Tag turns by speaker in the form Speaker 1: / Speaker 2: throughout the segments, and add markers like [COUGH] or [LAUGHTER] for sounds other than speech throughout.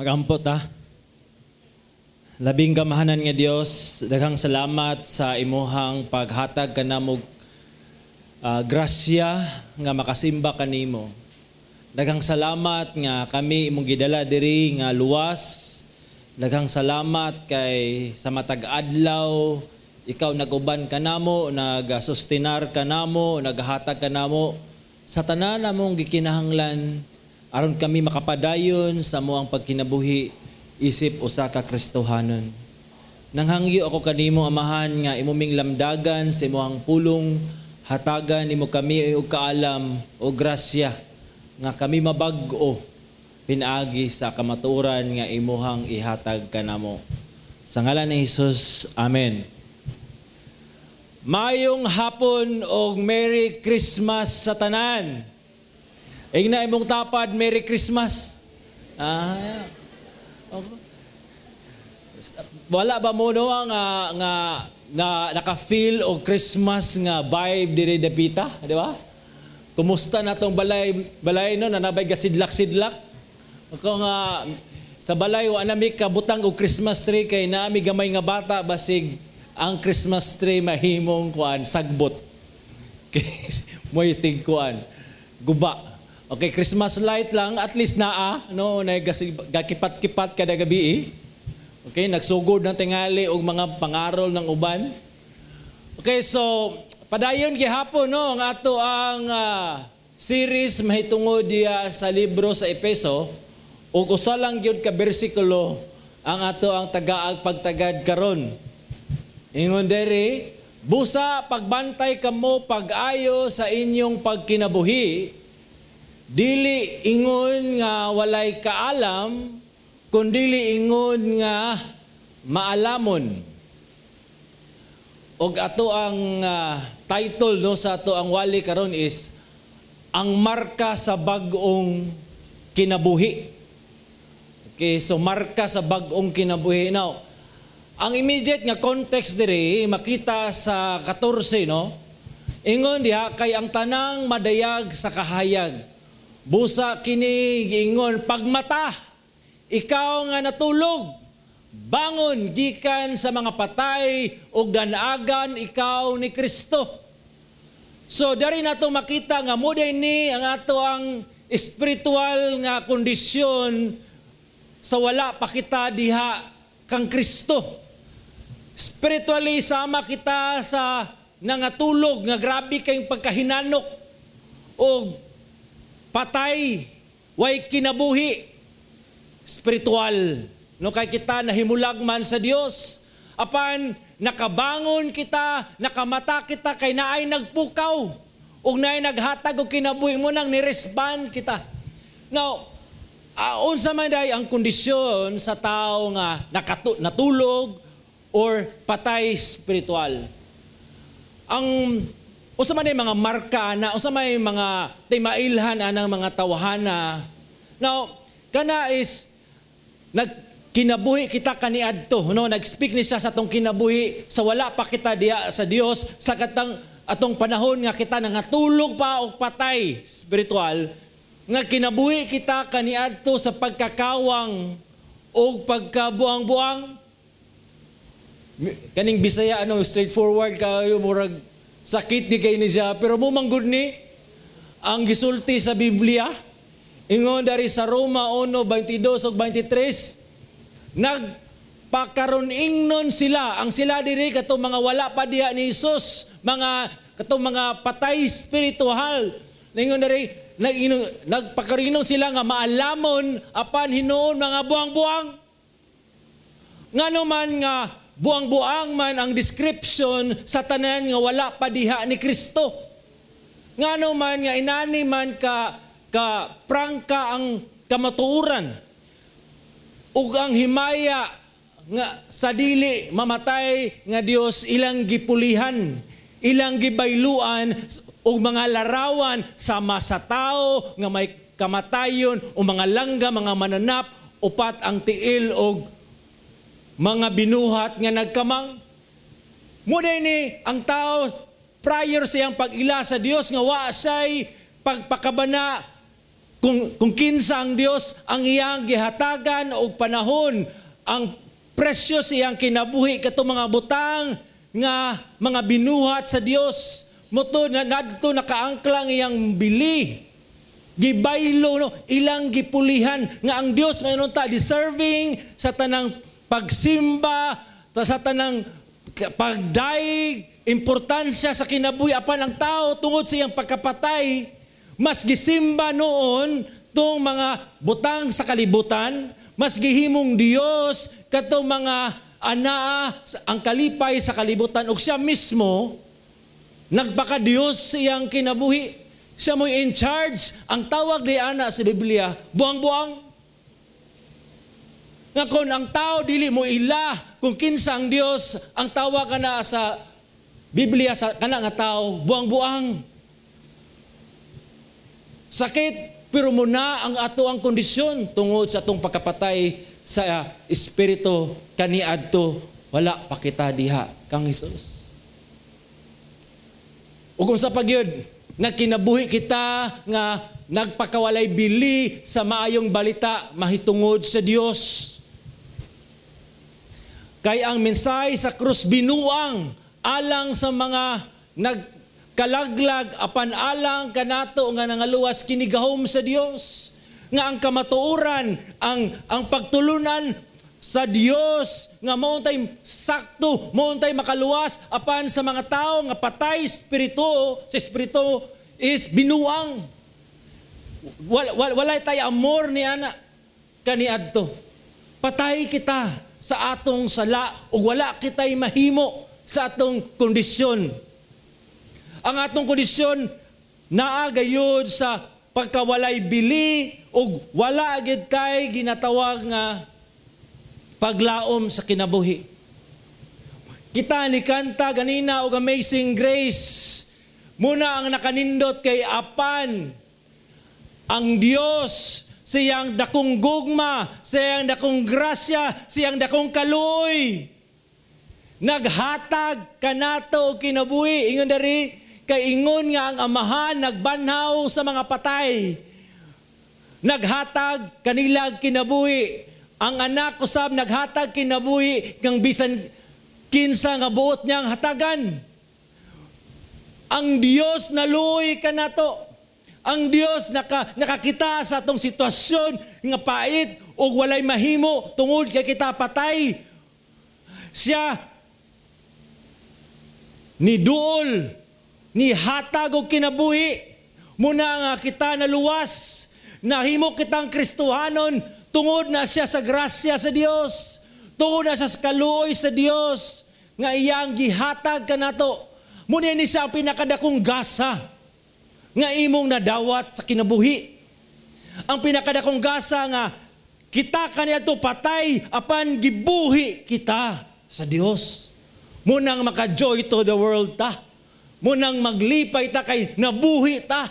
Speaker 1: Magampot ha. Ah. Labing gamahanan nga Dios, daghang salamat sa imuhang paghatag kanamog uh, ah, grasya nga makasimba kanimo. Daghang salamat nga kami imong gidala diri nga luwas. Daghang salamat kay sa matag adlaw ikaw naguban kanamo, nagasustinar kanamo, naghatag kanamo sa tanan namong gikinahanglan aron kami makapadayon sa moang pagkinabuhi isip usa ka Kristohanon. Nanghangyo ako kanimo amahan nga imuming lamdagan sa imong pulong hatagan nimo kami og kaalam o grasya nga kami mabag-o pinaagi sa kamaturan nga imuhang ihatag kanamo. Sa ngalan ni Hesus, Amen. Mayong hapon og Merry Christmas sa tanan. Eh, Igna imong tapad, Merry Christmas. Ah. Okay. Oh. Wala ba mo no ang nga nga naka-feel og Christmas nga vibe diri dapita, di ba? Kumusta na tong balay balay no nanabay gasidlak-sidlak? Ako nga sa balay wa na mi kabutang og Christmas tree kay naami gamay nga bata basig ang Christmas tree mahimong kuan sagbot. [LAUGHS] Kay Moy tingkuan guba. Okay, Christmas light lang, at least naa, no, na ah, ano, kipat kada gabi eh. Okay, nagsugod ng tingali og mga pangarol ng uban. Okay, so padayon gihapon no ang ato ang uh, series mahitungod diya sa libro sa Epeso ug usa lang gyud ka bersikulo ang ato ang tagaag pagtagad karon. Ingon dere, busa pagbantay kamo pag-ayo sa inyong pagkinabuhi Dili ingon nga walay kaalam, kundili ingon nga maalamon. Og ato ang uh, title no sa ato ang wali karon is ang marka sa bagong kinabuhi. Okay, so marka sa bagong kinabuhi. Now, ang immediate nga context diri makita sa 14 no. Ingon diha kay ang tanang madayag sa kahayag Busa kini giingon pagmata ikaw nga natulog bangon gikan sa mga patay ug danagan ikaw ni Kristo. So dari nato makita nga mo ni ang ato ang spiritual nga kondisyon sa wala pa kita diha kang Kristo. Spiritually sama kita sa nangatulog nga grabe kayong pagkahinanok o patay, way kinabuhi, spiritual. No kay kita nahimulag man sa Dios, apan nakabangon kita, nakamata kita kay naay nagpukaw ug naay naghatag og kinabuhi mo nang nirespond kita. Now, ah, unsa man day ang kondisyon sa tao nga nakatu- natulog or patay spiritual. Ang o sa may mga marka na, o sa may mga timailhan anang ah, mga tawhana. Now, kana is, nagkinabuhi kita kaniadto, no? Nag-speak ni siya sa atong kinabuhi, sa wala pa kita diya sa Dios, sa katang atong panahon nga kita nangatulog pa o patay spiritual, nga kinabuhi kita kaniadto sa pagkakawang o pagkabuang-buang kaning Bisaya ano straightforward kayo murag Sakit di kay ni siya. Pero mumanggod ni, ang gisulti sa Biblia, ingon dari sa Roma 1:22 ug 23, nagpakaron ingnon sila. Ang sila diri katong mga wala pa diha ni Hesus, mga katong mga patay spiritual. ingon dari nag, nagpakarino sila nga maalamon apan hinuon mga buang-buang. Nga naman nga buang-buang man ang description sa tanan nga wala pa diha ni Kristo. Ngano man nga inani man ka ka prangka ang kamatuoran ug ang himaya nga sa dili mamatay nga Dios ilang gipulihan, ilang gibayluan ug mga larawan sama sa tao nga may kamatayon o mga langga, mga mananap upat ang tiil og mga binuhat nga nagkamang. Muna ni ang tao prior sa iyang pag sa Dios nga wa say pagpakabana kung kung kinsa ang Dios ang iyang gihatagan og panahon ang presyo sa iyang kinabuhi kato mga butang nga mga binuhat sa Dios moto na nadto nakaangklang iyang bili gibaylo no ilang gipulihan nga ang Dios mayon ta deserving sa tanang pagsimba, sa tanang pagdaig, importansya sa kinabuhi apan ang tao tungod sa iyang pagkapatay, mas gisimba noon tong mga butang sa kalibutan, mas gihimong Dios katong mga ana ang kalipay sa kalibutan ug siya mismo nagpaka Dios siyang kinabuhi. Siya mo in charge ang tawag ni ana sa Biblia buang-buang nga kon ang tao dili mo ila kung kinsa ang Dios ang tawa kana sa Biblia sa kana nga tao buang-buang. Sakit pero muna ang ato ang kondisyon tungod sa atong pagkapatay sa ah, espiritu kaniadto wala pakita diha kang Hesus. Ug sa pagyud kinabuhi kita nga nagpakawalay bili sa maayong balita mahitungod sa Dios. Kay ang mensahe sa krus binuang alang sa mga nagkalaglag apan alang kanato nga nangaluwas kinigahom sa Dios nga ang kamatuoran ang ang pagtulunan sa Dios nga mauntay sakto mauntay makaluwas apan sa mga tao nga patay espiritu sa espiritu is binuang wal, wal, walay tay amor ni ana kaniadto patay kita sa atong sala o wala kitay mahimo sa atong kondisyon. Ang atong kondisyon naa gayud sa pagkawalay bili o wala agad kay ginatawag nga paglaom sa kinabuhi. Kita ni kanta ganina og Amazing Grace. Muna ang nakanindot kay Apan, ang Diyos, siyang dakong gugma, siyang dakong grasya, siyang dakong kaluoy. Naghatag kanato o kinabuhi, ingon dari, kay ingon nga ang amahan nagbanhaw sa mga patay. Naghatag kanila kinabuhi. Ang anak ko sab, naghatag kinabuhi kang bisan kinsa nga buot niyang hatagan. Ang Dios naluoy kanato. Ang Dios naka, nakakita sa atong sitwasyon nga pait o walay mahimo tungod kay kita patay. Siya ni duol ni hatag og kinabuhi muna nga kita naluwas nahimo kitang Kristuhanon tungod na siya sa grasya sa Dios tungod na siya sa kaluoy sa Dios nga iyang gihatag kanato muna ni siya pinakadakong gasa nga imong nadawat sa kinabuhi. Ang pinakadakong gasa nga kita kaniadto patay apan gibuhi kita sa Dios. Munang maka-joy to the world ta. Munang maglipay ta kay nabuhi ta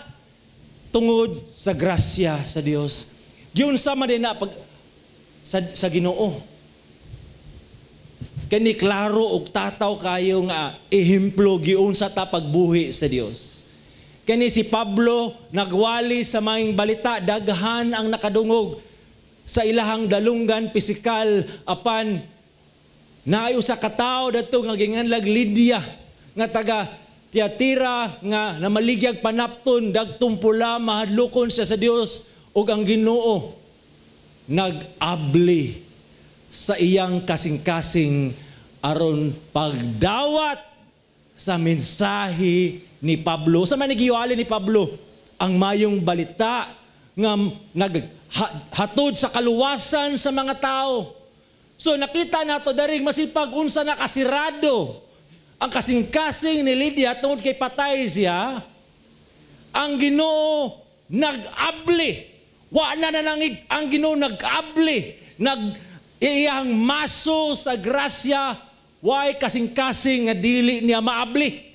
Speaker 1: tungod sa grasya sa Dios. Giun sama din na pag sa, sa Ginoo. Kani klaro og tataw kayo nga ehemplo giun sa ta pagbuhi sa Dios. Kani si Pablo nagwali sa maing balita daghan ang nakadungog sa ilahang dalungan pisikal apan naayo sa katao dato nga ginganlag Lydia nga taga Tiatira nga namaligyag panapton dagtong pula mahadlukon siya sa Dios ug ang Ginoo nagabli sa iyang kasing-kasing aron pagdawat sa mensahe ni Pablo. Sa manigiwali ni Pablo, ang mayong balita nga naghatod sa kaluwasan sa mga tao. So nakita nato daring masipag unsa na kasirado ang kasing-kasing ni Lydia tungod kay patay siya. Ang Ginoo nag-abli. Wa na nanangig ang Ginoo nag-abli. Nag iyang maso sa grasya way kasing-kasing nga dili niya maabli.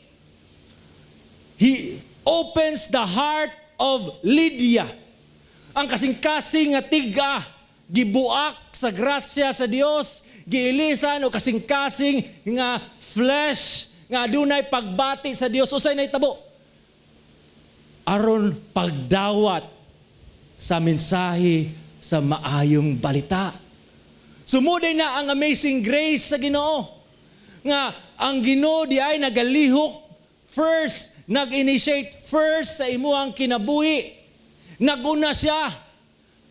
Speaker 1: He opens the heart of Lydia. Ang kasing-kasing nga tiga, gibuak sa grasya sa Dios, giilisan o kasing-kasing nga flesh nga dunay pagbati sa Dios usay nay tabo. Aron pagdawat sa mensahe sa maayong balita. Sumuday na ang amazing grace sa Ginoo nga ang Ginoo di ay nagalihok first nag-initiate first sa ang kinabuhi. Naguna siya.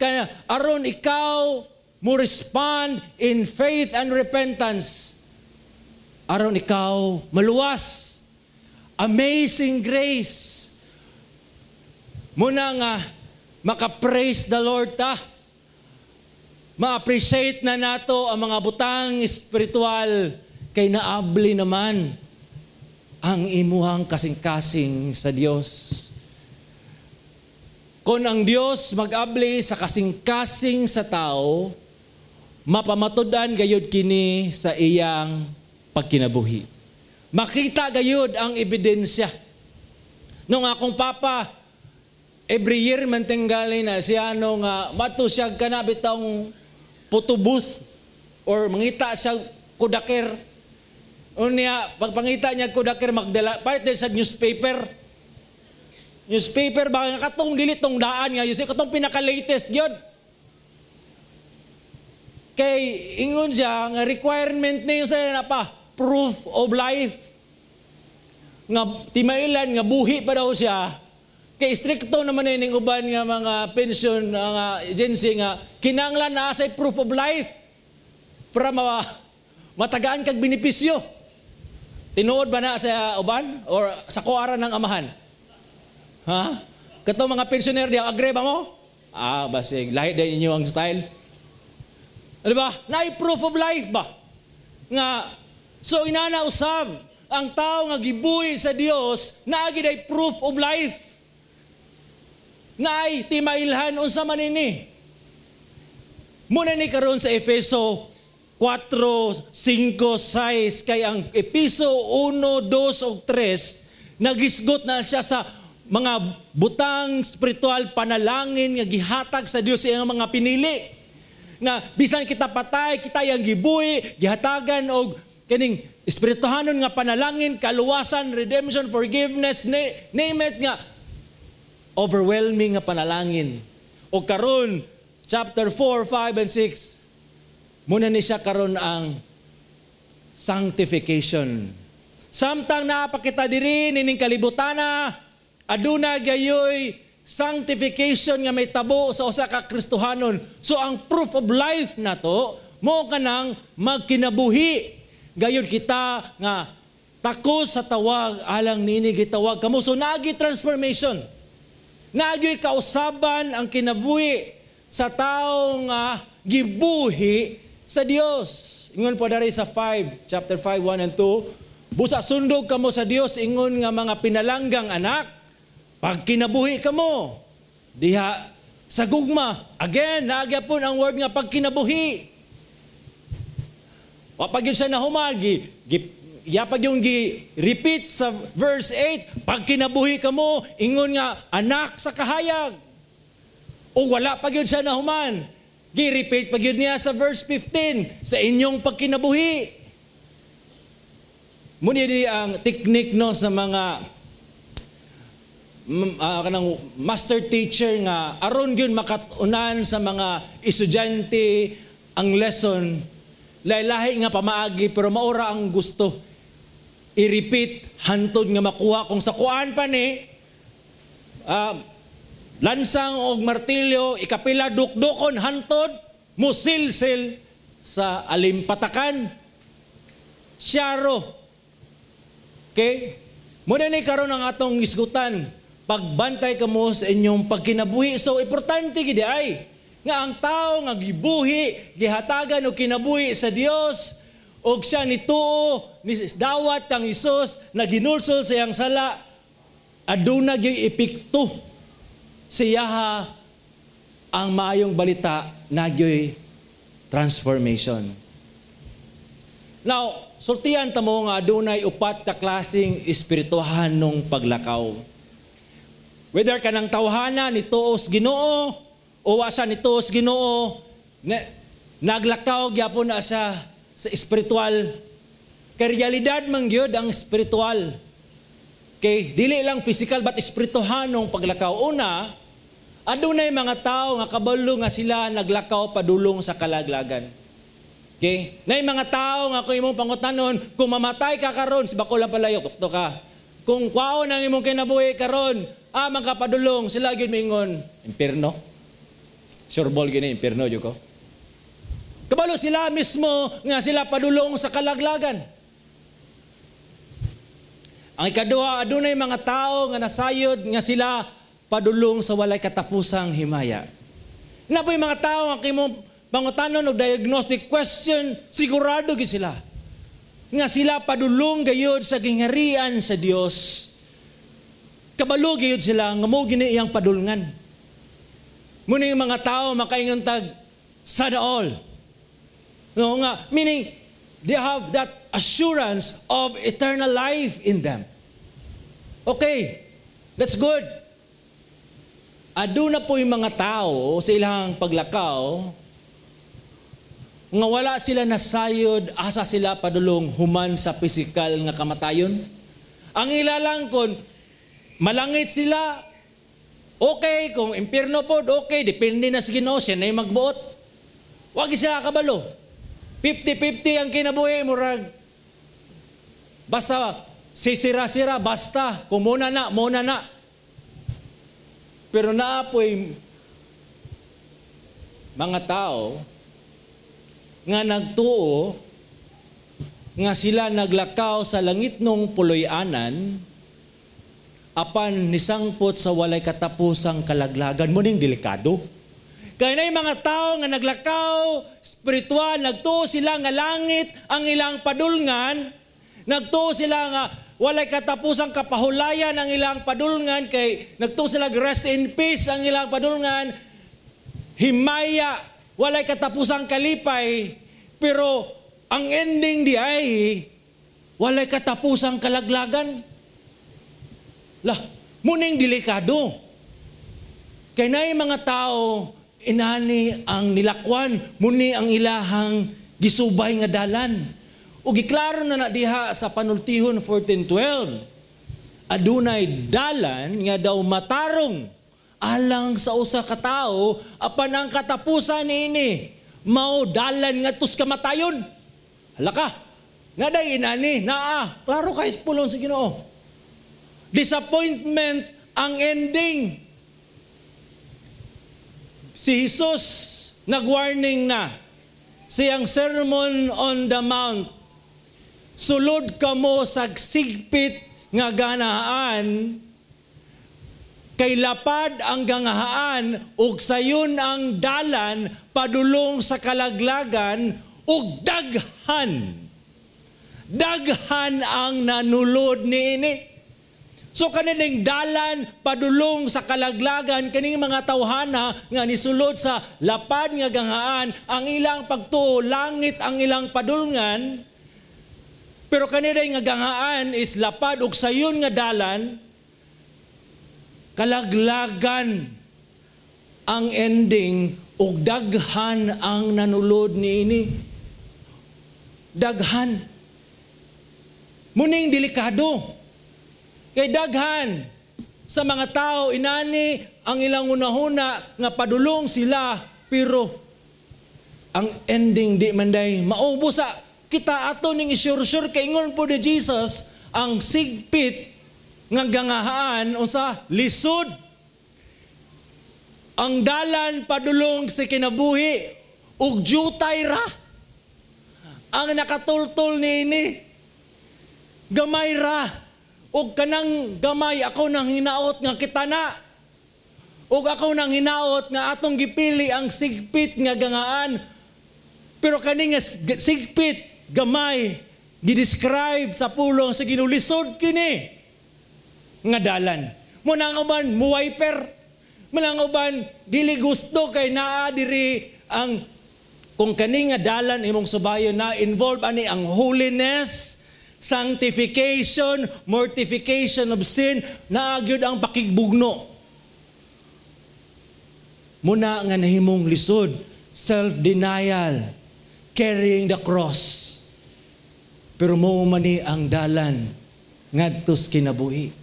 Speaker 1: Kaya aron ikaw mo respond in faith and repentance. Aron ikaw maluwas. Amazing grace. Muna nga, maka-praise the Lord ta. Ma-appreciate na nato ang mga butang spiritual kay naabli naman ang imuhang kasing-kasing sa Dios. Kung ang Dios mag-abli sa kasing-kasing sa tao, mapamatudan gayud kini sa iyang pagkinabuhi. Makita gayud ang ebidensya. Nung akong papa, every year mantinggali na siya ano nga mato siya kana bitong putubus or mangita siya kudaker Unya, ano pagpangita niya ko dakir magdala, palit sa newspaper. Newspaper ba nga katong dili daan nga yusay katong pinaka latest gyud. Kay ingon siya nga requirement niyo sa na pa proof of life. Nga timailan nga buhi pa daw siya. Kay stricto naman ni ning uban nga mga pension nga agency nga kinanglan na say proof of life para ma matagaan kag benepisyo. Tinuod ba na sa uban? Or sa kuara ng amahan? Ha? Katong mga pensioner diya, agree ba mo? Ah, basig. Lahit din inyo ang style. Ano ba? Na-proof of life ba? Nga, so inanausab ang tao nga gibuhi sa Dios naagi day proof of life. Nay, timailhan unsa man ini. Muna ni karon sa Efeso 4, 5, 6, kay ang Episo 1, 2, o 3, nagisgot na siya sa mga butang spiritual panalangin nga gihatag sa Dios iyang mga pinili na bisan kita patay kita yang gibuhi gihatagan og kining espirituhanon nga panalangin kaluwasan redemption forgiveness na, name it nga overwhelming nga panalangin o karon chapter 4 5 and 6 Muna ni siya karon ang sanctification. Samtang napakita diri nining kalibutana, aduna gayoy sanctification nga may tabo sa usa ka Kristohanon. So ang proof of life na to, mo ka nang magkinabuhi. Gayon kita nga takos sa tawag alang nini gitawag kamo so nagi transformation. Nagyoy kausaban ang kinabuhi sa taong nga ah, gibuhi sa Dios. Ingon po dari sa 5, chapter 5, 1 and 2. Busa sundog kamo sa Dios, ingon nga mga pinalanggang anak, pag kinabuhi kamo, diha sa gugma. Again, nagyapon ang word nga pag kinabuhi. O pag yun siya nahumagi, gi, yapag yung gi-repeat sa verse 8, pag kinabuhi ka mo, ingon nga, anak sa kahayag. O wala pag yun siya nahuman, Gi-repeat pag yun niya sa verse 15, sa inyong pagkinabuhi. Muna di ang teknik no sa mga uh, kanang master teacher nga aron gyud makatunan sa mga estudyante ang lesson lahi nga pamaagi pero maura ang gusto i-repeat hantod nga makuha kung sa kuan pa ni uh, lansang og martilyo, ikapila dukdukon hantod, musilsil sa alimpatakan. Siyaro. Okay? Muna ni karon ang atong isgutan, pagbantay kamo sa inyong pagkinabuhi. So importante gid ay nga ang tao nga gibuhi, gihatagan og kinabuhi sa Dios og siya nituo ni dawat kang Isus na ginulsol sa iyang sala aduna gyud epekto siyaha ang maayong balita nagyoy transformation. Now, sultian ta mo nga dunay upat ka klasing espirituhan nung paglakaw. Whether kanang tawhana ni tuos Ginoo o wasa ni tuos Ginoo na, naglakaw gyapon na sa sa espiritual kay realidad man gyud ang espiritual. Kay dili lang physical but espirituhan nung paglakaw una Adunay mga tao nga kabalo nga sila naglakaw padulong sa kalaglagan. Okay? Nay mga tao nga kung imong pangutanon, kung mamatay ka karon, si bako lang palayo, tukto ka. Kung kwao nang imong kinabuhi karon, amang ah, ka padulong, sila gyud mingon, impierno. Sureball gyud impierno jud ko. Kabalo sila mismo nga sila padulong sa kalaglagan. Ang ikaduha, adunay mga tao nga nasayod nga sila padulong sa walay katapusang himaya. Na po mga tao ang kimong pangutanon o diagnostic question, sigurado gid sila. Nga sila padulong gayod sa gingharian sa Dios. Kabalo gayod sila nga mo gini iyang padulngan. Muna yung mga tao makaingon tag sa daol. No nga, meaning they have that assurance of eternal life in them. Okay, that's good. Aduna po yung mga tao sa ilang paglakaw, nga wala sila nasayod, asa sila padulong human sa pisikal nga kamatayon. Ang ilalangkon, malangit sila, okay, kung impirno po, okay, depende na sa ginoo, siya na yung magbuot. Huwag siya kabalo. 50-50 ang kinabuhi, murag. Basta, sisira-sira, basta, kumuna na, muna na. Pero naapoy mga tao nga nagtuo nga sila naglakaw sa langit nung puloy-anan apan nisangpot sa walay katapusang kalaglagan mo ning delikado. Kaya na mga tao nga naglakaw, spiritual, nagtuo sila nga langit ang ilang padulngan, nagtuo sila nga walay katapusang kapahulayan ang ilang padulngan kay nagto sila rest in peace ang ilang padulngan himaya walay katapusang kalipay pero ang ending di ay walay katapusang kalaglagan lah muning delikado kay nay mga tao inani ang nilakwan muni ang ilahang gisubay nga dalan o giklaro na na diha sa panultihon 14.12, adunay dalan nga daw matarong alang sa usa ka tawo apan ang katapusan niini mao dalan nga tus kamatayon. Halaka. Nga day inani, naa, klaro kay pulong sa Ginoo. Disappointment ang ending. Si Jesus nag-warning na siyang Sermon on the Mount sulod kamo sa sigpit nga ganaan, kay lapad ang gangahaan ug sayon ang dalan padulong sa kalaglagan ug daghan daghan ang nanulod niini So kanining dalan padulong sa kalaglagan kaning mga tawhana nga nisulod sa lapad nga gangahaan ang ilang pagtuo langit ang ilang padulngan pero kaniday nga gangaan is lapad og sayon nga dalan, kalaglagan ang ending ug daghan ang nanulod ni ini. Daghan. Muning delikado. Kay daghan sa mga tao inani ang ilang unahuna nga padulong sila pero ang ending di manday maubos sa kita ato ning isyur-syur kay ingon po ni Jesus ang sigpit nga gangahaan unsa lisod ang dalan padulong si kinabuhi ug jutay ra ang nakatultol niini gamay ra ug kanang gamay ako nang hinaot nga kitana ug ako nang hinaot nga atong gipili ang sigpit nga gangaan pero kani nga sigpit gamay gidescribe sa pulong sa ginulisod kini nga dalan. Munang uban muwiper, munang uban dili gusto kay naa diri ang kung kani nga dalan imong subayon na involve ani ang holiness, sanctification, mortification of sin, naagyod ang pakigbugno. Muna nga nahimong lisod, self-denial, carrying the cross pero maumani ang dalan ngadtos kinabuhi.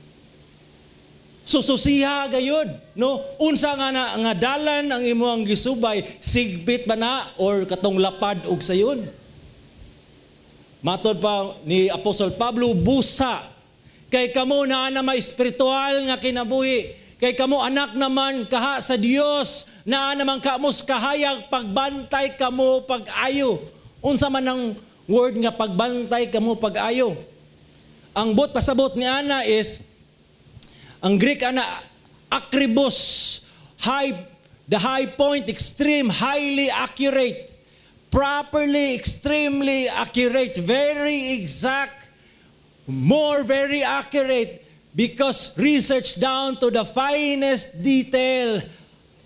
Speaker 1: Sususiha gayud, no? Unsa nga na nga dalan ang imong gisubay, sigbit ba na or katong lapad og sayon? Matod pa ni Apostle Pablo, busa kay kamo na ana ma espiritual nga kinabuhi. Kay kamo anak naman kaha sa Dios na naman kamos kahayag pagbantay kamo pag-ayo. Unsa man ang word nga pagbantay kamo pag-ayo. Ang but pasabot ni ana is ang Greek ana akribos high the high point extreme highly accurate properly extremely accurate very exact more very accurate because research down to the finest detail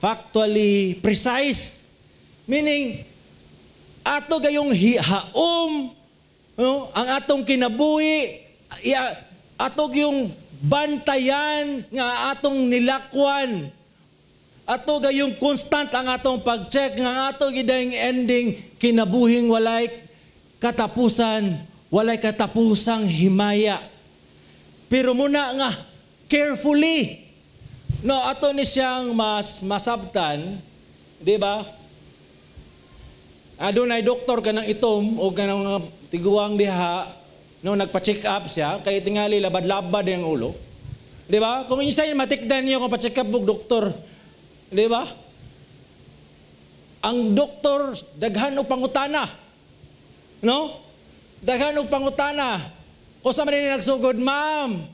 Speaker 1: factually precise meaning ato gayong hihaom, no? ang atong kinabuhi, ato gayong bantayan nga atong nilakwan. Ato gayong constant ang atong pag-check nga ato gidayng ending kinabuhing walay katapusan, walay katapusang himaya. Pero muna nga carefully no ato ni siyang mas masabtan, di ba? adunay doktor kanang itom o kanang tiguang diha no nagpa-check up siya kay tingali labad-labad ang ulo. Di ba? Kung insay matikdan niyo kung pa-check up og doktor. Di ba? Ang doktor daghan og pangutana. No? Daghan og pangutana. Kung sa man ni nagsugod, ma'am.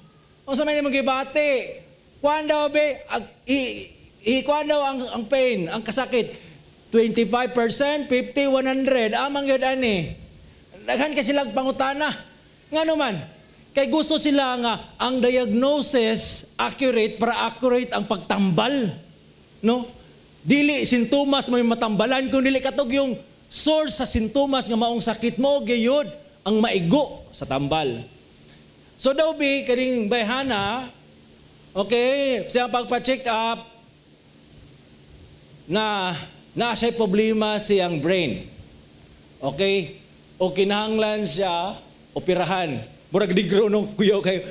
Speaker 1: Kung sa man ni magibati. Kuan daw be, ag, i, i, kuan daw ang, ang pain, ang kasakit 25%, 50, 100. Amang yun ani. Daghan kasi lang pangutana. Nga naman, kay gusto sila nga ang diagnosis accurate para accurate ang pagtambal. No? Dili sintomas may matambalan kung dili katog yung source sa sintomas nga maong sakit mo gayud ang maigo sa tambal. So daw bi kaning bayhana okay, siya pagpa-check up na na siya problema siyang brain. Okay? O kinahanglan siya operahan. Murag digro nung kuyo kayo.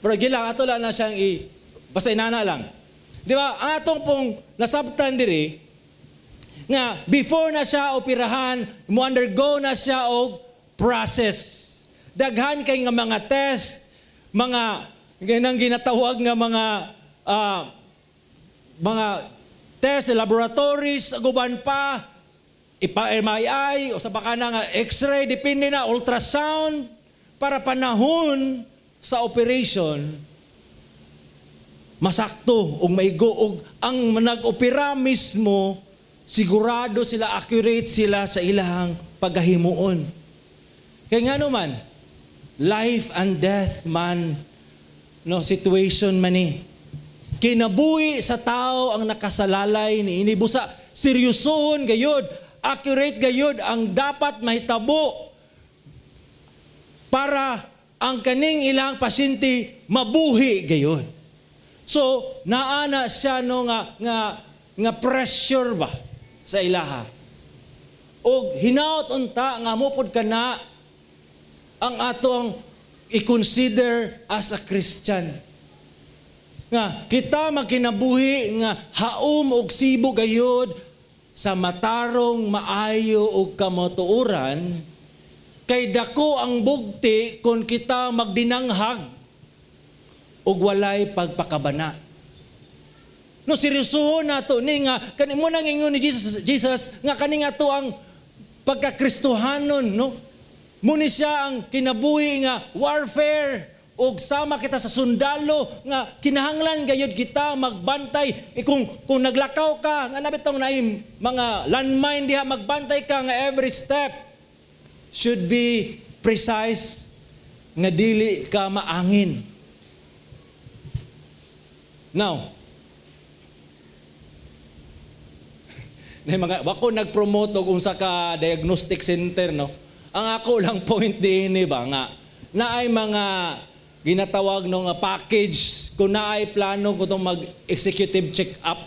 Speaker 1: Pero gila ato lang na siyang i basta inana lang. Di ba? Ang atong pong nasabtan diri nga before na siya operahan, mo undergo na siya og process. Daghan kay nga mga test, mga ganang ginatawag nga mga uh, mga test, laboratories, aguban pa, ipa-MRI, o sa baka na nga x-ray, depende na, ultrasound, para panahon sa operation, masakto o maigo o ang nag-opera mismo, sigurado sila, accurate sila sa ilang paghahimuon. kay nga naman, life and death man, no, situation man eh. Kinabuhi sa tao ang nakasalalay ni inibusa. seryosohon gayud accurate gayud ang dapat mahitabo para ang kaning ilang pasyente mabuhi gayud So, naana siya no nga nga nga pressure ba sa ilaha. Og hinaot unta nga mupod pod kana ang atong i-consider as a Christian nga kita makinabuhi nga haom og sibo gayod sa matarong maayo og kamatuoran kay dako ang bugti kon kita magdinanghag og walay pagpakabana. No seryosohon nato ni nga kani mo nang ingon ni Jesus, Jesus nga kani nga to ang pagkakristohanon no. Muni siya ang kinabuhi nga warfare og sama kita sa sundalo nga kinahanglan gayud kita magbantay e kung kung naglakaw ka nga nabitaw na mga landmine diha magbantay ka nga every step should be precise nga dili ka maangin now [LAUGHS] Nay mga wako nagpromote og unsa ka diagnostic center no ang ako lang point diin ba nga na ay mga ginatawag ng ah, package kung naay plano ko itong mag-executive check-up.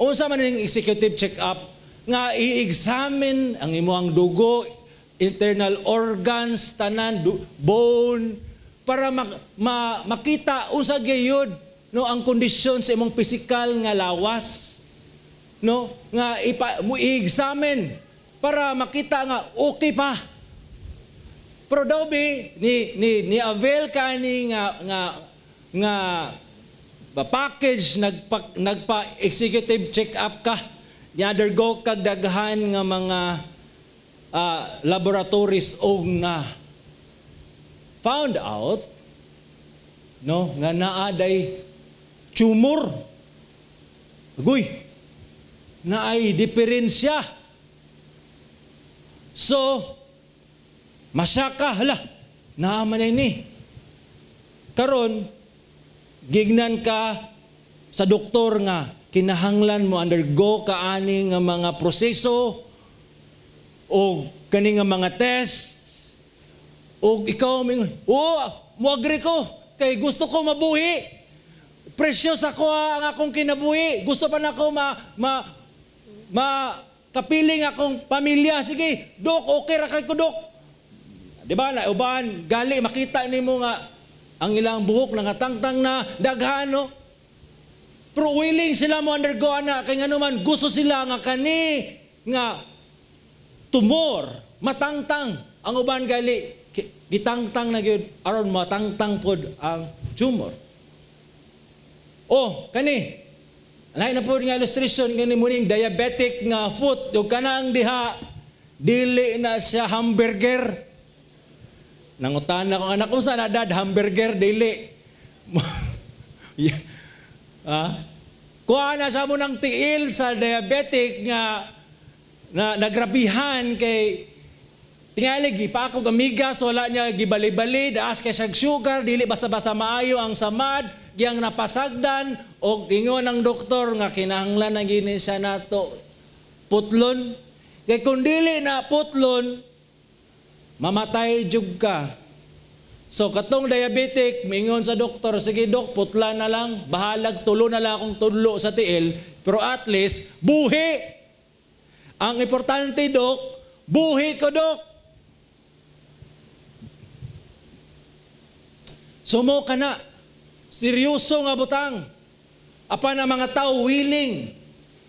Speaker 1: Unsa man ning executive check-up nga i-examine ang imuhang dugo, internal organs, tanan, du- bone, para mak- ma- makita unsa gayud no ang kondisyon sa imong pisikal nga lawas no nga ipa- mo i-examine para makita nga okay pa pero daw bi ni ni ni avail ka kani nga nga nga package nagpa nagpa executive check up ka ni undergo kag daghan nga mga uh, laboratories og na found out no nga naaday tumor na naay diferensya so Masaka, hala, naaman na ini. Eh. Karon, gignan ka sa doktor nga kinahanglan mo undergo kaani nga mga proseso o kani nga mga test o ikaw ming oh mo agree ko kay gusto ko mabuhi precious ako ha, ang akong kinabuhi gusto pa nako ma ma ma kapiling akong pamilya sige dok okay ra kay ko dok Di ba? Na uban gali makita nimo nga ang ilang buhok nga tangtang na daghan no. Pero willing sila mo undergo na kay nga naman gusto sila nga kani nga tumor matangtang ang uban gali gitangtang na gyud aron matangtang pod ang tumor. Oh, kani Anay na po nga illustration kani muning diabetic nga foot ug kanang diha dili na siya hamburger Nangutan na ako, anak ko sana dad, hamburger dili. yeah. [LAUGHS] ah? Kuha na sa mo ng tiil sa diabetic nga na nagrabihan kay tingali gipa ako gamigas wala niya gibali-bali daas kay siyag sugar dili basa-basa maayo ang samad giyang napasagdan og ingon ang doktor nga kinahanglan na gini siya nato putlon kay kung dili na putlon Mamatay jug ka. So katong diabetic, mingon sa doktor, sige dok, putla na lang, bahalag tulo na lang akong tulo sa tiil, pero at least, buhi! Ang importante dok, buhi ko dok! Sumo ka na. Seryoso nga butang. Apa na mga tao willing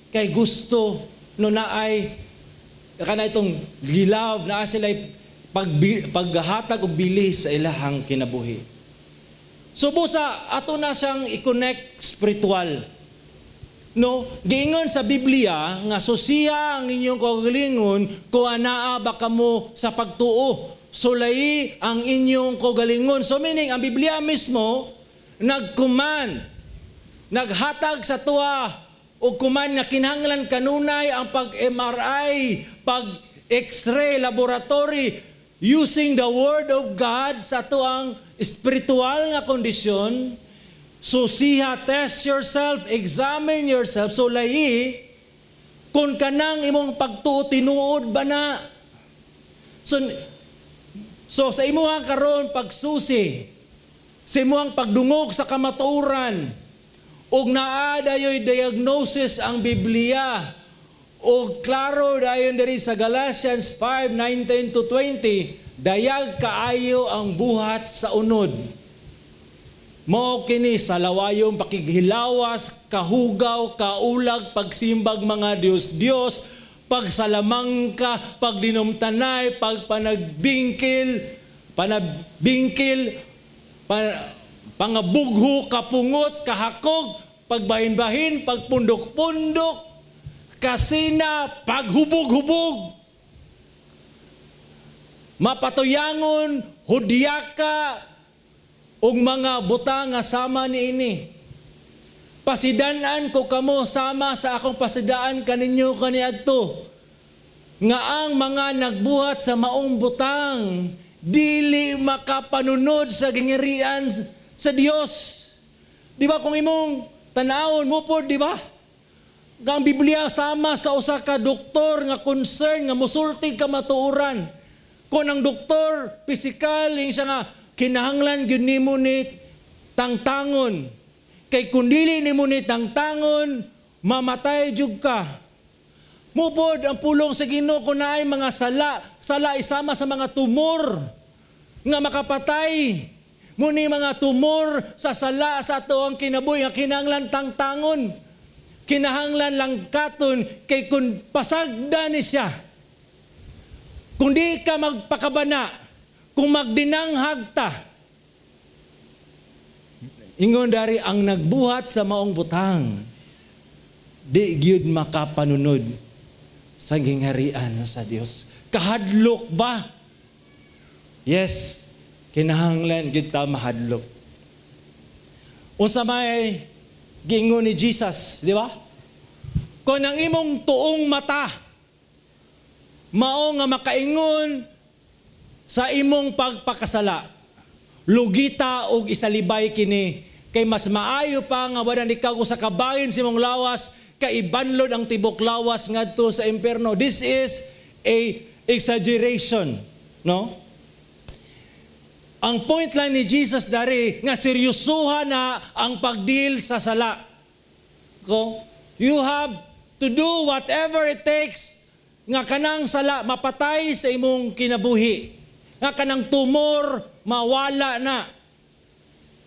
Speaker 1: kay gusto no naay kana itong gilaw na sila'y pag paghatag og bili sa ilahang kinabuhi. Subo sa ato na siyang i-connect spiritual. No, giingon sa Biblia nga susiya ang inyong kagalingon ko anaa ba kamo sa pagtuo. Sulay ang inyong kagalingon. So meaning ang Biblia mismo nagkuman naghatag sa tuwa o kuman nga kinahanglan kanunay ang pag MRI, pag X-ray laboratory using the Word of God sa tuang spiritual nga kondisyon, so siya, test yourself, examine yourself, so layi, kung kanang imong pagtuo tinuod ba na? So, so sa imuhang karon pagsusi, sa imuhang pagdungog sa kamaturan, og naa dayoy diagnosis ang Biblia o klaro dayon diri sa Galatians 5:19 to 20, dayag kaayo ang buhat sa unod. Mao kini sa lawayong pakighilawas, kahugaw, kaulag, pagsimbag mga Dios Dios, pagsalamang ka, pagdinumtanay, pagpanagbingkil, panabingkil, pan, pangabugho, kapungot, kahakog, pagbahin-bahin, pagpundok-pundok, kasina paghubog-hubog. Mapatuyangon, hudyaka, og mga buta nga sama niini. Pasidanan ko kamo sama sa akong pasidaan kaninyo kaniadto nga ang mga nagbuhat sa maong butang dili makapanunod sa gingirian sa Dios. Di ba kung imong tanawon mo po, di ba? nga ang Biblia sama sa usa ka doktor nga concern nga musultig ka matuuran. Kung ang doktor pisikal ing siya nga kinahanglan gyud nimo ni tangtangon. Kay kun dili nimo ni tangtangon, mamatay jug ka. Mupod ang pulong sa Ginoo kun naay mga sala, sala isama sa mga tumor nga makapatay. Muni mga tumor sa sala sa ato ang kinabuhi nga kinahanglan tangtangon kinahanglan lang katon kay kun pasagda ni siya. Kung di ka magpakabana, kung magdinang hagta, ingon dari ang nagbuhat sa maong butang, di gyud makapanunod sa gingharian sa Dios. Kahadlok ba? Yes, kinahanglan kita mahadlok. Unsa may Gingon ni Jesus, di ba? Kung ang imong tuong mata, mao nga makaingon sa imong pagpakasala, lugita og isalibay kini kay mas maayo pa nga wala ni kago sa kabayin sa imong lawas kay ibanlod ang tibok lawas ngadto sa impierno. This is a exaggeration, no? Ang point line ni Jesus dari nga seryosuha na ang pagdeal sa sala. Ko, you have to do whatever it takes nga kanang sala mapatay sa imong kinabuhi. Nga kanang tumor mawala na.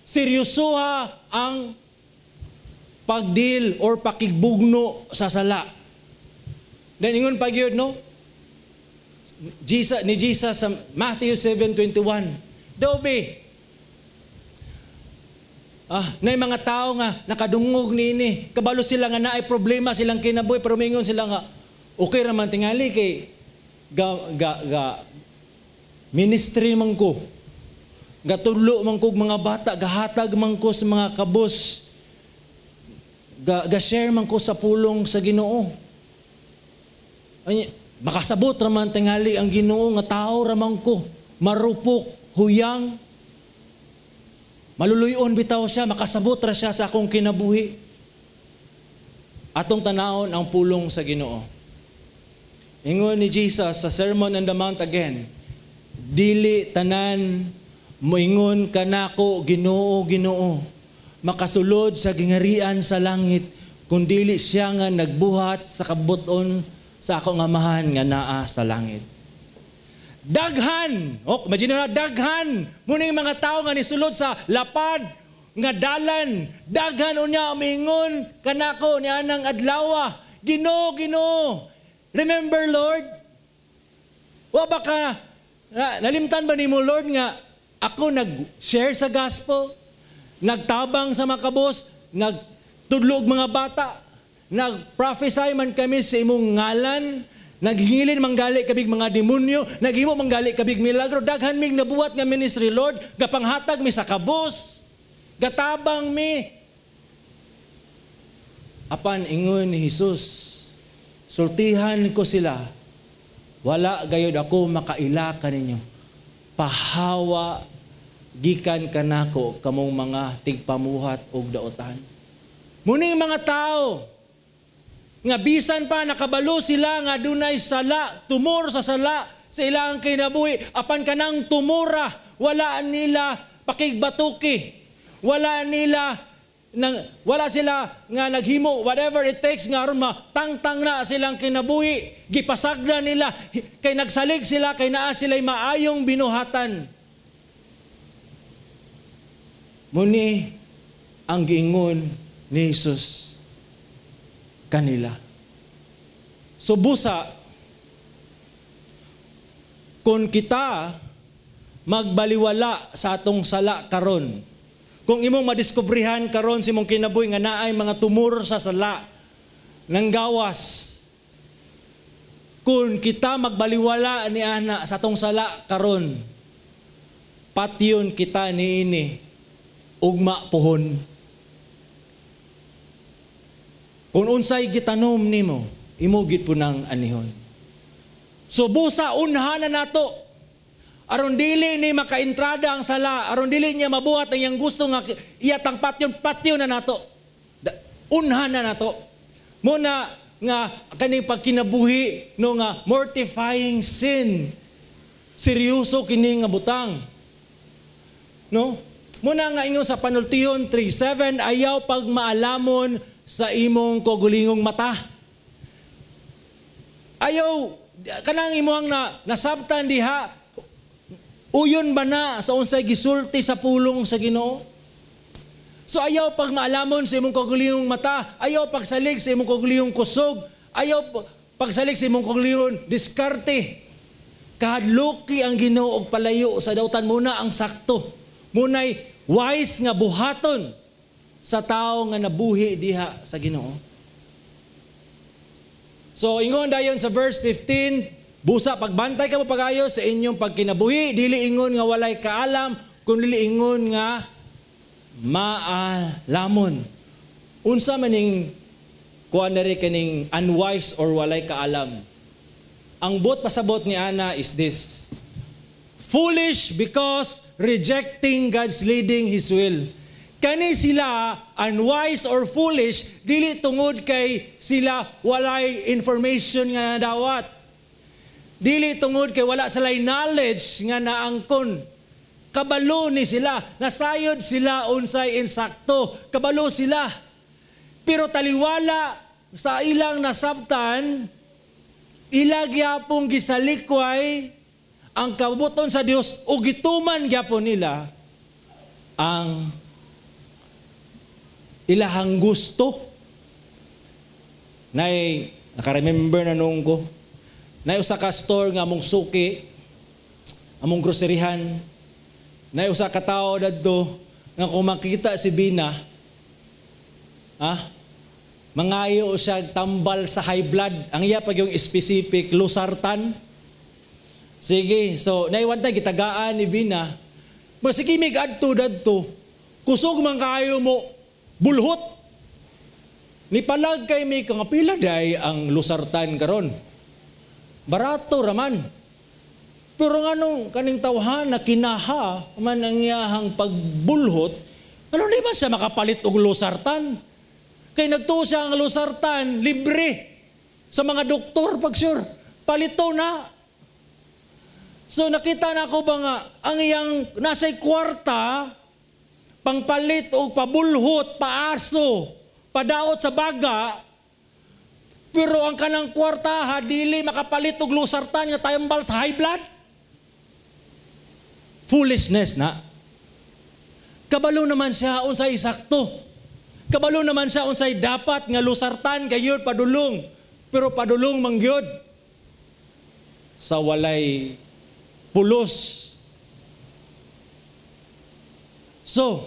Speaker 1: Seryosuha ang pagdeal or pakigbugno sa sala. Then ingon pagyud no? Jesus ni Jesus sa Matthew 7:21 Dobe. Ah, na mga tao nga nakadungog niini, kabalo sila nga naay problema silang kinabuhi pero mingon sila nga okay ra man tingali kay ga, ga, ga ministry man ko. Gatulo man ko mga bata, gahatag man ko sa mga kabos. Ga, ga-share man ko sa pulong sa Ginoo. Ay, makasabot ra man tingali ang Ginoo nga tao ra man ko, marupok huyang, maluluyon bitaw siya, makasabot ra siya sa akong kinabuhi. Atong tanaon ang pulong sa Ginoo. Ingon ni Jesus sa Sermon on the Mount again, dili tanan moingon kanako Ginoo Ginoo makasulod sa gingarian sa langit kun dili siya nga nagbuhat sa kabuton sa akong amahan nga naa sa langit. Daghan. Oh, imagine na, daghan. Muna yung mga tao nga nisulod sa lapad, nga dalan. Daghan o niya, amingon, kanako, niya ng adlawa. Gino, gino. Remember, Lord? Wa baka, nalimtan ba ni mo, Lord, nga ako nag-share sa gospel, nagtabang sa mga kabos, nagtudlog mga bata, nag-prophesy man kami sa imong ngalan, Naghingilin manggali kabig mga demonyo, naghimo manggali kabig milagro, daghan mig nabuhat nga ministry Lord, gapanghatag mi sa kabos, gatabang mi. Apan ingon ni Hesus, sultihan ko sila, wala gayod ako makaila kaninyo. Pahawa gikan kanako kamong mga tigpamuhat og daotan. Muning mga tao nga bisan pa nakabalo sila nga dunay sala, tumor sa sala sa ilang kinabuhi apan kanang tumora wala nila pakigbatuki. Wala nila nang wala sila nga naghimo whatever it takes nga aron matangtang na silang kinabuhi gipasagda nila kay nagsalig sila kay naa sila'y maayong binuhatan muni ang giingon ni Jesus kanila. So busa, kung kita magbaliwala sa atong sala karon, kung imong madiskubrihan karon si mong kinabuhi nga naay mga tumor sa sala ng gawas, kung kita magbaliwala ni ana sa atong sala karon, patyon kita ni ini ugma puhon. Kung unsay gitanom nimo, imugit po ng anihon. So busa unhana nato. Aron dili ni makaentrada ang sala, aron dili niya mabuhat ang iyang gusto nga iyatang patyon patyo na nato. Da, na nato. Muna nga kaning pagkinabuhi no nga mortifying sin. Seryoso kini nga butang. No? Muna nga ingon sa panultihon 3:7 ayaw pag maalamon sa imong kogulingong mata. Ayaw, kanang imuhang na nasabtan diha, uyon ba na sa unsay gisulti sa pulong sa Ginoo? So ayaw pag maalamon sa imong kaguliyong mata, ayaw pagsalig sa imong kaguliyong kusog, ayaw pagsalig sa imong kaguliyong diskarte. Kahadloki ang Ginoo og palayo sa dautan muna ang sakto. Munay wise nga buhaton sa tao nga nabuhi diha sa Ginoo. So ingon dayon sa verse 15, busa pagbantay ka mo pagayo sa inyong pagkinabuhi, dili ingon nga walay kaalam, kun dili ingon nga maalamon. Unsa maning kuan na kaning unwise or walay kaalam. Ang buot pasabot ni Ana is this. Foolish because rejecting God's leading His will. Kani sila unwise or foolish, dili tungod kay sila walay information nga nadawat. Dili tungod kay wala sila knowledge nga naangkon. Kabalo ni sila, nasayod sila unsay insakto, kabalo sila. Pero taliwala sa ilang nasabtan, ila gyapong gisalikway ang kabuton sa Dios o gituman gyapon nila ang ilahang gusto. Nay, nakaremember na nung ko. Nay, usa ka store nga among suki, among groserihan. Nay, usa ka tao dadto nga kumakita si Bina, ha? Mangayo siya tambal sa high blood. Ang iya pag yung specific, losartan. Sige, so nay one gitagaan ni Bina. Pero sige, mig adto dadto. Kusog man kayo mo Bulhot. Ni palag kay may kangapila day ang lusartan karon. Barato raman. Pero nga nung kaning tawhan na kinaha man ang iyahang pagbulhot, ano na ba siya makapalit og lusartan? Kay nagtuo siya ang lusartan, libre sa mga doktor pag sure, palito na. So nakita na ako ba nga, ang iyang nasa'y kwarta, pangpalit o pabulhot, paaso, padaot sa baga, pero ang kanang kwarta, hadili, makapalit og lusartan nga tayambal sa high blood. Foolishness na. Kabalo naman siya unsay sakto. Kabalo naman siya unsay dapat nga lusartan gayud padulong. Pero padulong mangyod sa walay pulos So,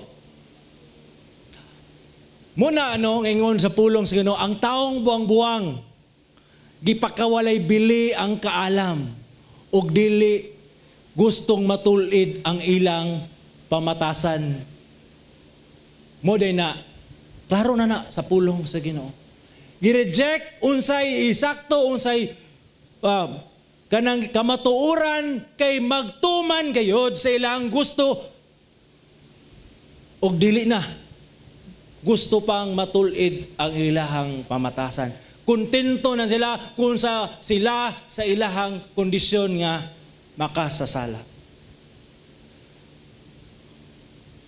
Speaker 1: muna ano, ingon sa pulong sa Ginoo, ang taong buang-buang gipakawalay bili ang kaalam ug dili gustong matulid ang ilang pamatasan. Mo na klaro na na sa pulong sa Ginoo. Gireject unsay isakto unsay uh, kanang kamatuoran kay magtuman gayod sa ilang gusto og dili na gusto pang matulid ang ilahang pamatasan. Kontento na sila kung sa sila sa ilahang kondisyon nga makasasala.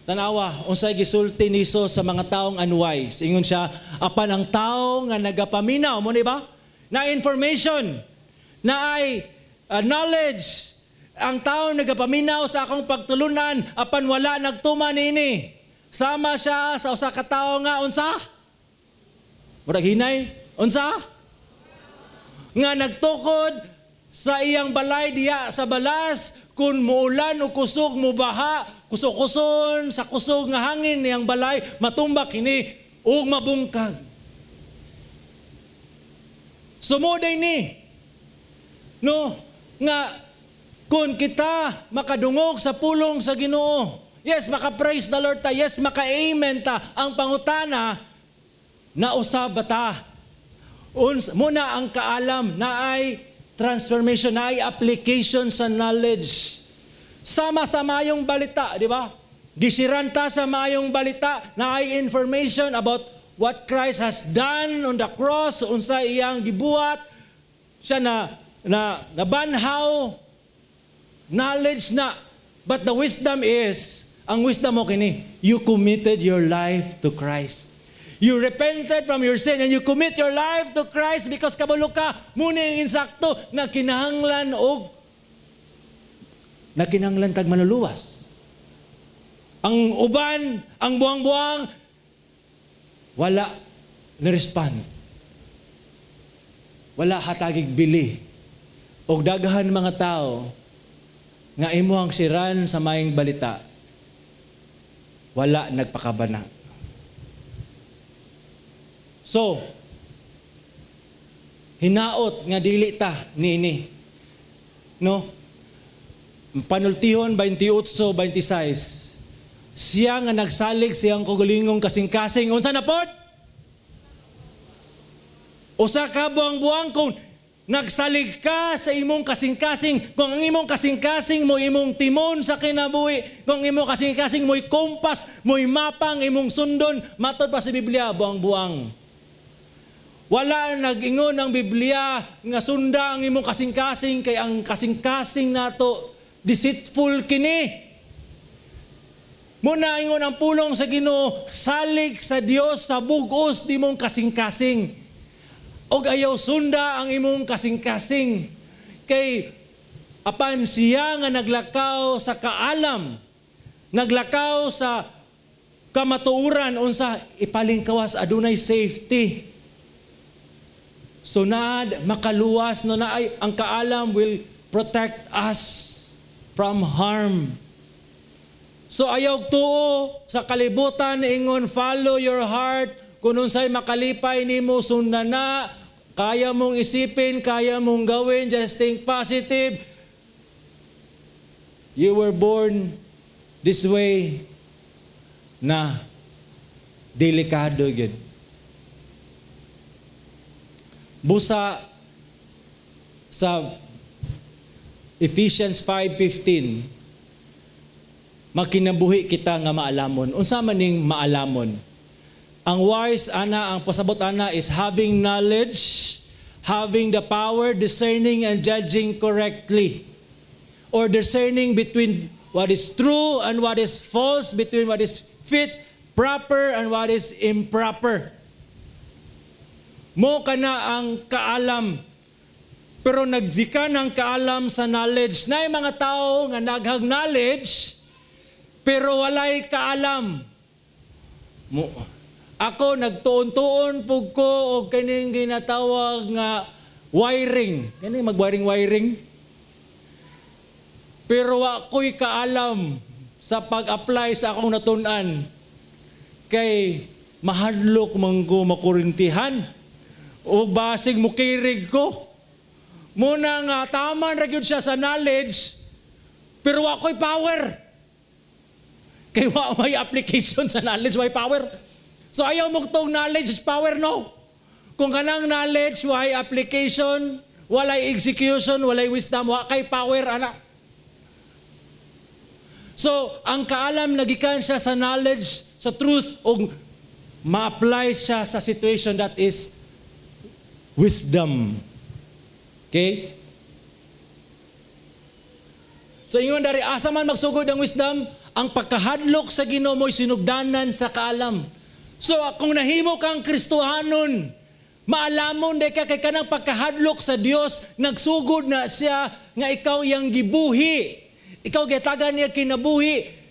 Speaker 1: Tanawa, unsay gisulti ni Jesus sa mga taong unwise. Ingon siya, apan ang tao nga nagapaminaw mo ni ba? Na information, na ay uh, knowledge, ang tao nagapaminaw sa akong pagtulunan apan wala nagtuma Ni Sama siya sa usa ka tawo nga unsa? Murag hinay, unsa? Nga nagtukod sa iyang balay diya sa balas kun muulan o kusog mo baha kusog-kuson sa kusog nga hangin niyang balay matumbak kini ug mabungkag sumuday ni no nga kun kita makadungog sa pulong sa Ginoo Yes, maka-praise the Lord ta. Yes, maka-amen ta. Ang pangutana, nausab ta. Uns, muna ang kaalam na ay transformation, na ay application sa knowledge. Sama sa mayong balita, di ba? Gisiranta sa mayong balita na ay information about what Christ has done on the cross, unsa iyang gibuhat, siya na na banhaw, knowledge na but the wisdom is ang wisdom mo kini, you committed your life to Christ. You repented from your sin and you commit your life to Christ because kabalo ka, muna yung insakto na kinahanglan o na kinahanglan tag maluluwas. Ang uban, ang buang-buang, wala na-respond. Wala hatagig bili. O dagahan mga tao nga imo ang siran sa maing balita wala nagpakabana. So, hinaot nga dili ta nini. No? Panultihon 28 26. Siya nga nagsalig siyang kugulingong kasing-kasing. Unsa na pod? Usa ka buang-buang kung Nagsalig ka sa imong kasing-kasing. Kung ang imong kasing-kasing mo imong timon sa kinabuhi, kung imong kasing-kasing mo'y kompas, mo'y mapang imong sundon, matod pa sa si Biblia buang-buang. Wala nag-ingon ang Biblia nga sunda ang imong kasing-kasing kay ang kasing-kasing nato deceitful kini. Muna ingon ang pulong sa Ginoo, salig sa Dios sa bugos di mong kasing-kasing o ayaw sunda ang imong kasing-kasing. Kay apan siya nga naglakaw sa kaalam, naglakaw sa kamatuuran unsa ipalingkawas adunay safety. So na makaluwas no na ay ang kaalam will protect us from harm. So ayaw tuo sa kalibutan ingon follow your heart kung unsay makalipay nimo sundana, kaya mong isipin, kaya mong gawin, just think positive. You were born this way na delikado yun. Busa sa Ephesians 5.15, makinabuhi kita nga maalamon. Unsa maning maalamon? Ang wise ana, ang pasabot ana is having knowledge, having the power, discerning and judging correctly. Or discerning between what is true and what is false, between what is fit, proper and what is improper. Mo ka na ang kaalam, pero nagsika ng kaalam sa knowledge. Na mga tao nga naghag knowledge, pero walay kaalam. Mo, ako nagtuon-tuon pug ko og kining ginatawag nga wiring. Kani magwiring wiring. Pero wa ko'y kaalam sa pag-apply sa akong natun-an kay mahadlok man ko makurintihan o basig mukirig ko. Muna nga, tama na siya sa knowledge, pero ako'y power. Kay wa may [LAUGHS] application sa knowledge, may power. So ayaw mo itong knowledge is power, no? Kung kanang knowledge, why application, walay execution, walay wisdom, wakay power, ana. So, ang kaalam nagikan siya sa knowledge, sa truth, o ma-apply siya sa situation that is wisdom. Okay? So, ingon dari asa man magsugod ang wisdom, ang pagkahadlok sa ginomoy sinugdanan sa kaalam. So kung nahimo kang Kristohanon, maalamon de kay kanang pagkahadlok sa Dios, nagsugod na siya nga ikaw yang gibuhi. Ikaw gitagan niya kinabuhi.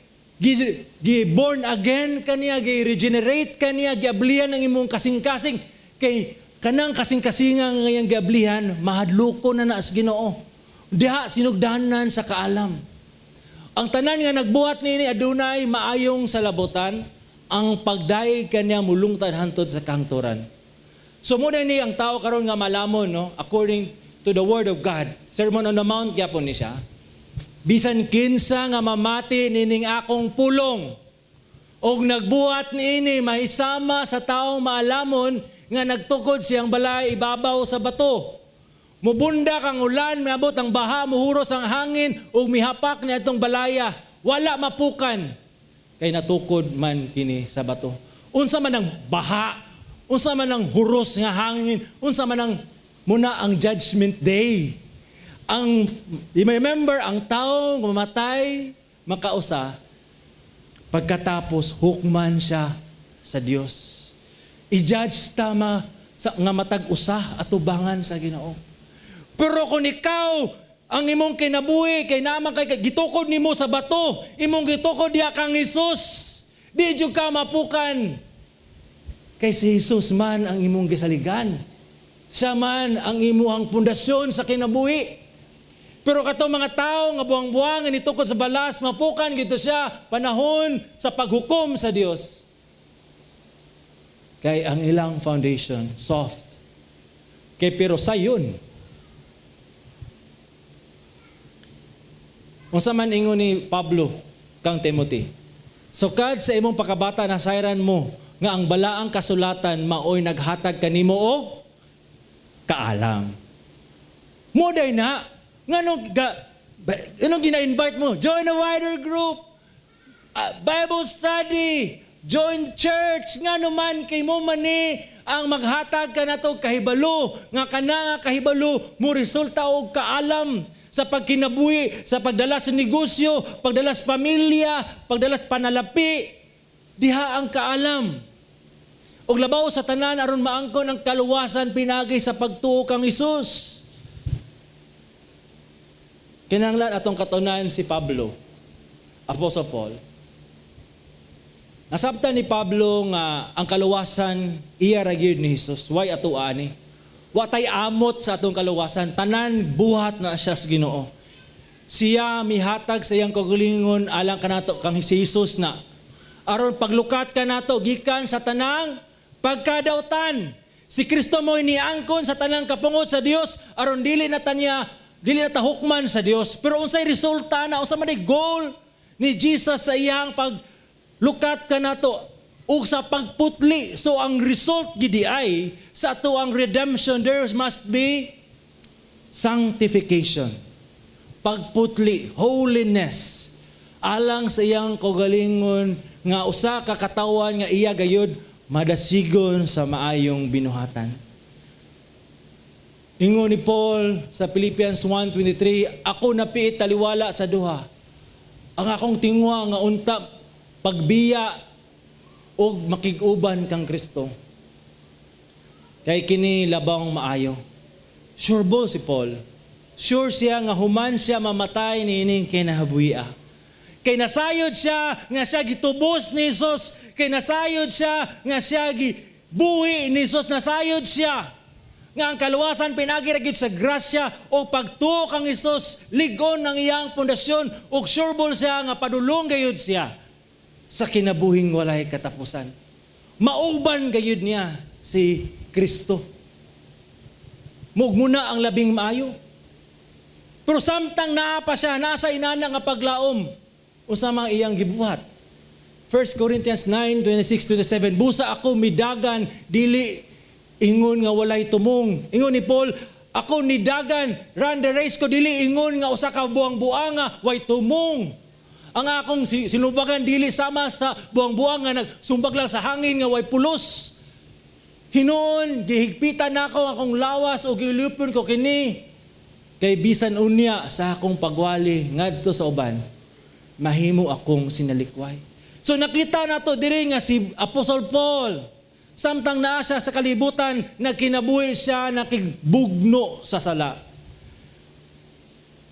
Speaker 1: Gi-born again kaniya, gi-regenerate kaniya, giablihan ang imong kasing-kasing. Kay kanang kasing kasing nga yang gablihan mahadloko na na as Ginoo. Diha sinugdanan sa kaalam. Ang tanan nga nagbuhat nini adunay maayong salabutan, ang pagdaig kanya mulungtad hantod sa kangturan. So muna ni ang tao karon nga malamon no according to the word of God. Sermon on the Mount gyapon ni siya. Bisan kinsa nga mamati nining akong pulong og nagbuhat niini mahisama sa taong maalamon nga nagtukod siyang balay ibabaw sa bato. Mubunda kang ulan, miabot ang baha, muhuros ang hangin, ug mihapak ni atong balaya. Wala mapukan kay natukod man kini sa bato. Unsa man ang baha, unsa man ang huros nga hangin, unsa man ang muna ang judgment day. Ang remember ang tao nga mamatay makausa pagkatapos hukman siya sa Dios. I-judge tama sa nga matag usa atubangan sa Ginoo. Pero kung ikaw ang imong kinabuhi, kay naman kay, gitukod nimo sa bato, imong gitukod diya kang Hesus. Di jud ka mapukan. Kay si Hesus man ang imong gisaligan. Siya man ang imuhang pundasyon sa kinabuhi. Pero kato mga tao nga buang-buang ni tukod sa balas mapukan gito siya panahon sa paghukom sa Dios. Kay ang ilang foundation soft. Kay pero sayon Unsa man ingon ni Pablo kang Timothy. So kad sa imong pagkabata na sayran mo nga ang balaang kasulatan maoy naghatag kanimo og kaalam. Mo day na nganong ga, anong gina-invite mo? Join a wider group. Uh, Bible study. Join church nga naman ano kay mo mani ang maghatag ka na to kahibalo nga kana nga kahibalo mo resulta og kaalam sa pagkinabuhi, sa pagdala sa negosyo, pagdala sa pamilya, pagdala sa panalapi. Diha ang kaalam. Og labaw sa tanan aron maangkon ang kaluwasan pinagi sa pagtuo kang Isus. Kinanglan atong katunan si Pablo, Apostle Paul. Nasabtan ni Pablo nga ang kaluwasan iya ra ni Hesus. Why ato ani? watay amot sa atong kaluwasan. Tanan buhat na siya sa Ginoo. Siya mihatag sa iyang kagulingon alang kanato kang si Jesus na aron paglukat ka nato gikan sa tanang pagkadautan. Si Kristo mo iniangkon sa tanang kapungot sa Dios aron dili na tanya dili na tahukman sa Dios. Pero unsay resulta na unsa man goal ni Jesus sa iyang paglukat kanato ug sa pagputli. So ang result gidi ay sa ato redemption there must be sanctification. Pagputli, holiness alang sa iyang kogalingon nga usa ka katawan nga iya gayud madasigon sa maayong binuhatan. Ingon ni Paul sa Philippians 1:23, ako napiit taliwala sa duha. Ang akong tingwa nga unta pagbiya ug makiguban kang Kristo. Kay kini labawng maayo. Sure bo si Paul. Sure siya nga human siya mamatay niining kinahabuya. Kay nasayod siya nga siya gitubos ni Jesus. Kay nasayod siya nga siya gibuhi ni Jesus. Nasayod siya nga ang kaluwasan pinagiragid sa grasya o pagtuo kang Isus ligon ng iyang pundasyon ug surebol siya nga padulong gayud siya sa kinabuhing walay katapusan. Mauban gayud niya si Kristo. Mugmuna ang labing maayo. Pero samtang naa pa siya, nasa inana nga paglaom, unsa mang iyang gibuhat. 1 Corinthians 9:26-27 Busa ako midagan dili ingon nga walay tumong. Ingon ni Paul, ako nidagan, run the race ko dili ingon nga usa ka buang-buanga way tumong. Ang akong sinubagan dili sama sa buang-buang nga nagsumbag lang sa hangin nga way pulos. Hinon, gihigpitan na nako akong lawas o gilupon ko kini. Kay bisan unya sa akong pagwali ngadto sa uban, mahimo akong sinalikway. So nakita na to diri nga si Apostle Paul. Samtang naa siya sa kalibutan, nagkinabuhi siya, nakigbugno sa sala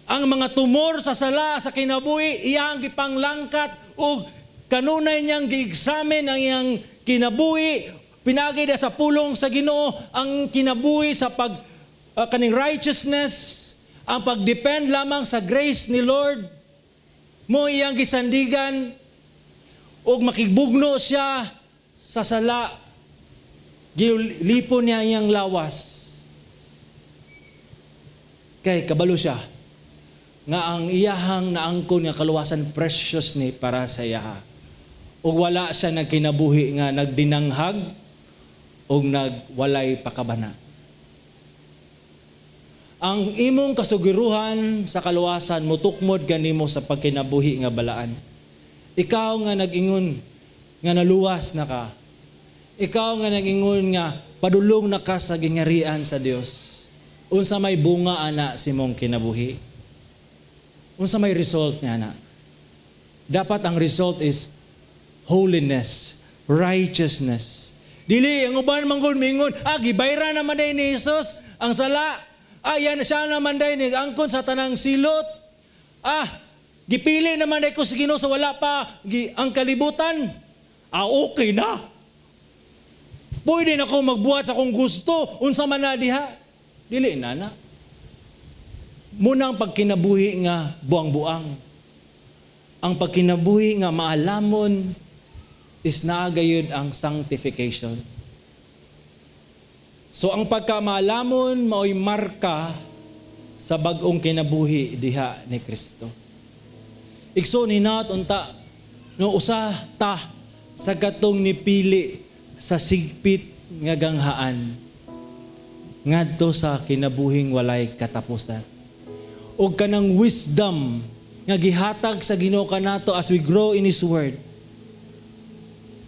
Speaker 1: ang mga tumor sa sala sa kinabuhi iyang gipanglangkat ug kanunay niyang gieksamen ang iyang kinabuhi pinagi sa pulong sa Ginoo ang kinabuhi sa pag uh, kaning righteousness ang pagdepend lamang sa grace ni Lord mo iyang gisandigan ug makigbugno siya sa sala gilipon niya iyang lawas kay kabalo siya nga ang iyahang naangkon nga kaluwasan precious ni para sa iyaha. O wala siya nagkinabuhi nga nagdinanghag o nagwalay pakabana. Ang imong kasugiruhan sa kaluwasan mutukmod ganimo sa pagkinabuhi nga balaan. Ikaw nga nagingon nga naluwas na ka. Ikaw nga nagingon nga padulong na ka sa gingarian sa Dios. Unsa may bunga ana simong kinabuhi. Unsa may result niya na? Dapat ang result is holiness, righteousness. Dili, ang uban man kun mingon, ah, gibayra naman day ni Jesus ang sala. Ayan ah, siya naman day ni angkon sa tanang silot. Ah, gipili naman day ko si Ginoo sa wala pa gi, ang kalibutan. Ah, okay na. Pwede na ko magbuhat sa kung gusto, unsa man na diha. Dili na na. Muna ang pagkinabuhi nga buang-buang. Ang pagkinabuhi nga maalamon is naagayod ang sanctification. So ang pagkamaalamon maoy marka sa bagong kinabuhi diha ni Kristo. Igsoon hinat unta no usa ta sa katong nipili sa sigpit nga ganghaan ngadto sa kinabuhing walay katapusan o kanang wisdom nga gihatag sa Ginoo kanato as we grow in his word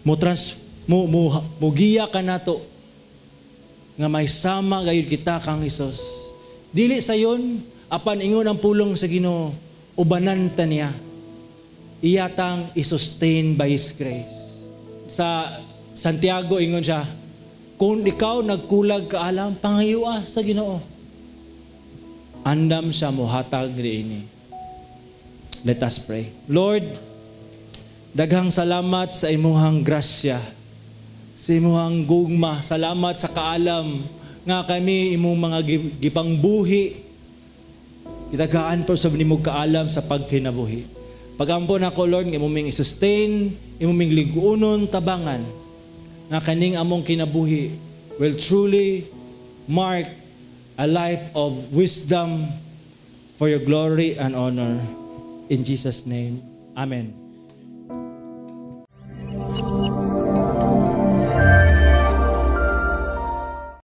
Speaker 1: mo trans mo mo, mo giya kanato nga may sama gayud kita kang Hesus dili sayon apan ingon ang pulong sa Ginoo ubanan ta niya iyatang i-sustain by His grace. Sa Santiago, ingon siya, kung ikaw nagkulag ka alam, pangayua ah sa ginoo andam siya mohatag ini. Let us pray. Lord, daghang salamat sa imuhang grasya, sa imuhang gugma, salamat sa kaalam nga kami imong mga gibang buhi. Kitagaan po sa nimog kaalam sa pagkinabuhi. Pagampon ako, Lord, nga imong i-sustain, imong liguunon, tabangan, nga kaning among kinabuhi will truly mark a life of wisdom for your glory and honor. In Jesus' name, Amen.